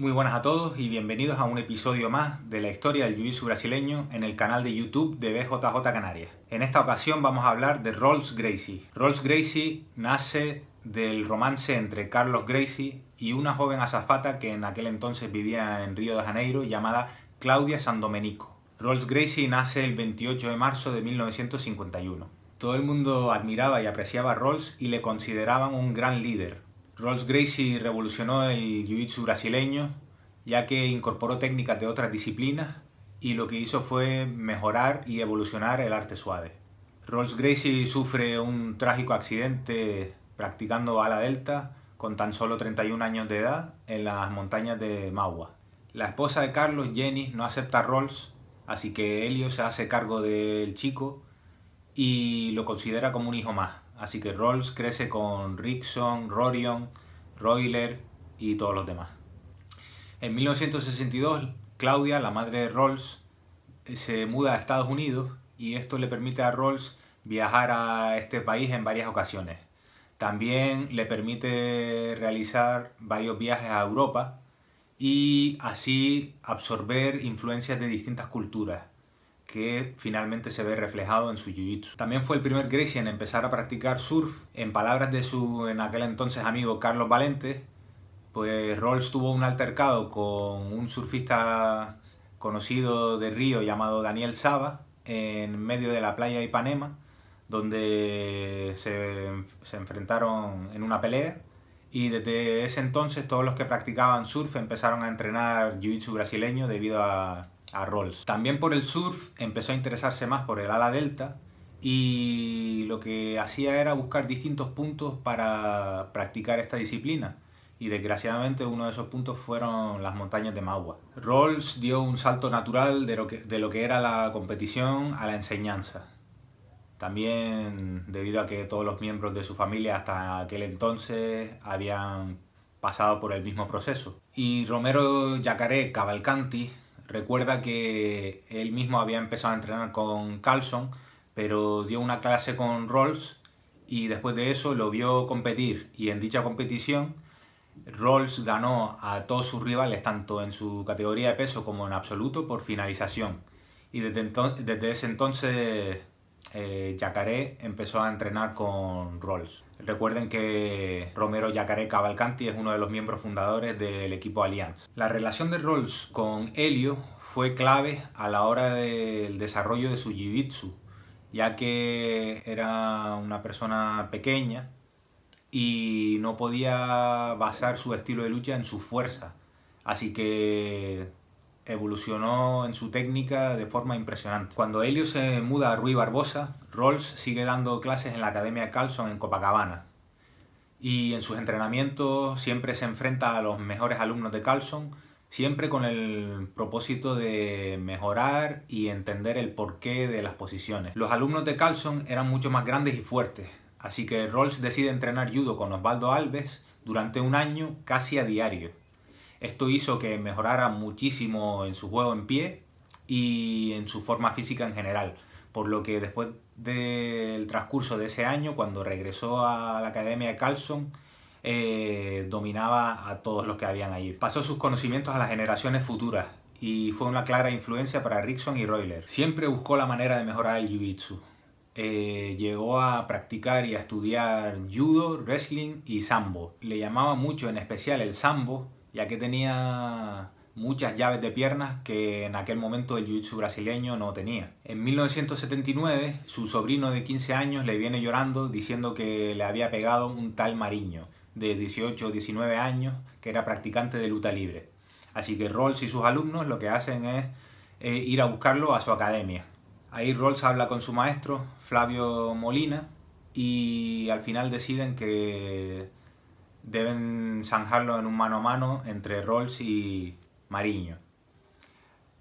Muy buenas a todos y bienvenidos a un episodio más de la historia del juicio brasileño en el canal de YouTube de BJJ Canarias. En esta ocasión vamos a hablar de Rolls Gracie. Rolls Gracie nace del romance entre Carlos Gracie y una joven azafata que en aquel entonces vivía en Río de Janeiro llamada Claudia Sandomenico. Rolls Gracie nace el 28 de marzo de 1951. Todo el mundo admiraba y apreciaba a Rolls y le consideraban un gran líder, Rolls Gracie revolucionó el jiu-jitsu brasileño, ya que incorporó técnicas de otras disciplinas y lo que hizo fue mejorar y evolucionar el arte suave. Rolls Gracie sufre un trágico accidente practicando ala delta con tan solo 31 años de edad en las montañas de Maua. La esposa de Carlos, Jenny, no acepta a Rolls, así que Helio se hace cargo del chico y lo considera como un hijo más. Así que Rolls crece con Rickson, Rorion, Royler y todos los demás. En 1962, Claudia, la madre de Rolls, eh, se muda a Estados Unidos y esto le permite a Rolls viajar a este país en varias ocasiones. También le permite realizar varios viajes a Europa y así absorber influencias de distintas culturas que finalmente se ve reflejado en su jiu-jitsu. También fue el primer Gracie en empezar a practicar surf. En palabras de su en aquel entonces amigo Carlos Valente, pues Rolls tuvo un altercado con un surfista conocido de Río llamado Daniel Saba en medio de la playa Ipanema, donde se, se enfrentaron en una pelea y desde ese entonces todos los que practicaban surf empezaron a entrenar jiu-jitsu brasileño debido a a Rolls. También por el surf empezó a interesarse más por el ala delta y lo que hacía era buscar distintos puntos para practicar esta disciplina y desgraciadamente uno de esos puntos fueron las montañas de Magua. Rolls dio un salto natural de lo, que, de lo que era la competición a la enseñanza. También debido a que todos los miembros de su familia hasta aquel entonces habían pasado por el mismo proceso. Y Romero Yacaré Cavalcanti Recuerda que él mismo había empezado a entrenar con Carlson, pero dio una clase con Rolls y después de eso lo vio competir y en dicha competición Rolls ganó a todos sus rivales, tanto en su categoría de peso como en absoluto, por finalización. Y desde, desde ese entonces eh, Yacaré empezó a entrenar con Rolls. Recuerden que Romero Yacaré Cavalcanti es uno de los miembros fundadores del equipo Allianz. La relación de Rolls con Helio fue clave a la hora del desarrollo de su jiu-jitsu, ya que era una persona pequeña y no podía basar su estilo de lucha en su fuerza. Así que evolucionó en su técnica de forma impresionante. Cuando Helios se muda a Rui Barbosa, Rolls sigue dando clases en la Academia Carlson en Copacabana. Y en sus entrenamientos siempre se enfrenta a los mejores alumnos de Carlson, siempre con el propósito de mejorar y entender el porqué de las posiciones. Los alumnos de Carlson eran mucho más grandes y fuertes, así que Rolls decide entrenar judo con Osvaldo Alves durante un año casi a diario. Esto hizo que mejorara muchísimo en su juego en pie y en su forma física en general, por lo que después del transcurso de ese año, cuando regresó a la Academia de Carlson, eh, dominaba a todos los que habían ahí. Pasó sus conocimientos a las generaciones futuras y fue una clara influencia para Rickson y Royler. Siempre buscó la manera de mejorar el Jiu-Jitsu. Eh, llegó a practicar y a estudiar judo, wrestling y sambo. Le llamaba mucho en especial el sambo ya que tenía muchas llaves de piernas que en aquel momento el jiu-jitsu brasileño no tenía. En 1979, su sobrino de 15 años le viene llorando diciendo que le había pegado un tal Mariño, de 18 o 19 años, que era practicante de luta libre. Así que Rolls y sus alumnos lo que hacen es eh, ir a buscarlo a su academia. Ahí Rolls habla con su maestro, Flavio Molina, y al final deciden que deben zanjarlo en un mano a mano entre Rolls y Mariño.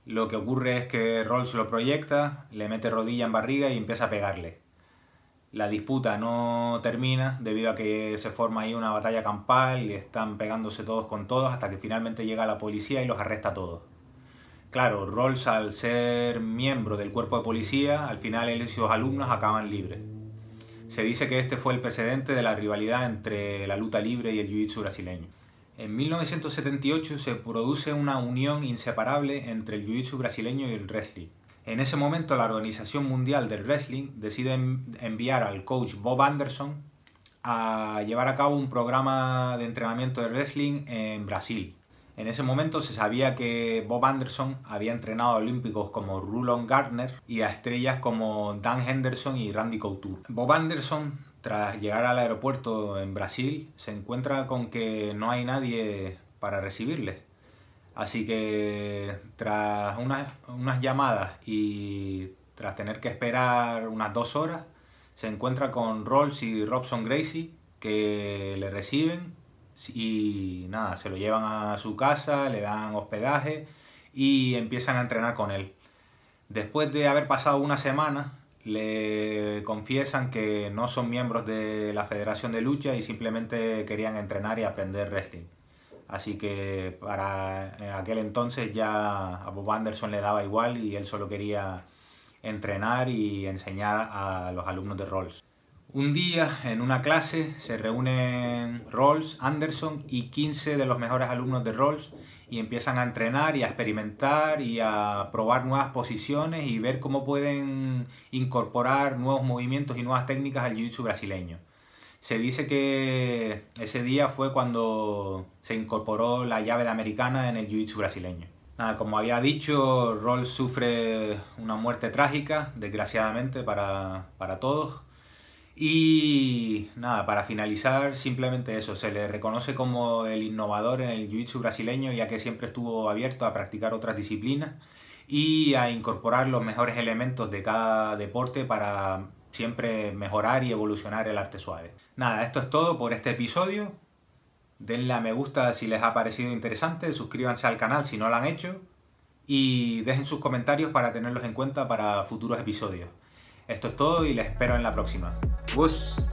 Lo que ocurre es que Rolls lo proyecta, le mete rodilla en barriga y empieza a pegarle. La disputa no termina debido a que se forma ahí una batalla campal y están pegándose todos con todos hasta que finalmente llega la policía y los arresta todos. Claro, Rolls al ser miembro del cuerpo de policía, al final él y sus alumnos acaban libres. Se dice que este fue el precedente de la rivalidad entre la luta libre y el jiu-jitsu brasileño. En 1978 se produce una unión inseparable entre el jiu-jitsu brasileño y el wrestling. En ese momento la Organización Mundial del Wrestling decide enviar al coach Bob Anderson a llevar a cabo un programa de entrenamiento de wrestling en Brasil. En ese momento se sabía que Bob Anderson había entrenado a olímpicos como Rulon Gardner y a estrellas como Dan Henderson y Randy Couture. Bob Anderson, tras llegar al aeropuerto en Brasil, se encuentra con que no hay nadie para recibirle. Así que tras unas, unas llamadas y tras tener que esperar unas dos horas, se encuentra con Rolls y Robson Gracie que le reciben y nada, se lo llevan a su casa, le dan hospedaje y empiezan a entrenar con él. Después de haber pasado una semana, le confiesan que no son miembros de la Federación de Lucha y simplemente querían entrenar y aprender wrestling. Así que para aquel entonces ya a Bob Anderson le daba igual y él solo quería entrenar y enseñar a los alumnos de Rolls. Un día en una clase se reúnen Rolls, Anderson y 15 de los mejores alumnos de Rolls y empiezan a entrenar y a experimentar y a probar nuevas posiciones y ver cómo pueden incorporar nuevos movimientos y nuevas técnicas al jiu-jitsu brasileño. Se dice que ese día fue cuando se incorporó la llave de americana en el jiu-jitsu brasileño. como había dicho, Rolls sufre una muerte trágica, desgraciadamente para, para todos y nada, para finalizar, simplemente eso, se le reconoce como el innovador en el jiu-jitsu brasileño, ya que siempre estuvo abierto a practicar otras disciplinas y a incorporar los mejores elementos de cada deporte para siempre mejorar y evolucionar el arte suave. Nada, esto es todo por este episodio. Denle a me gusta si les ha parecido interesante, suscríbanse al canal si no lo han hecho y dejen sus comentarios para tenerlos en cuenta para futuros episodios. Esto es todo y les espero en la próxima. Você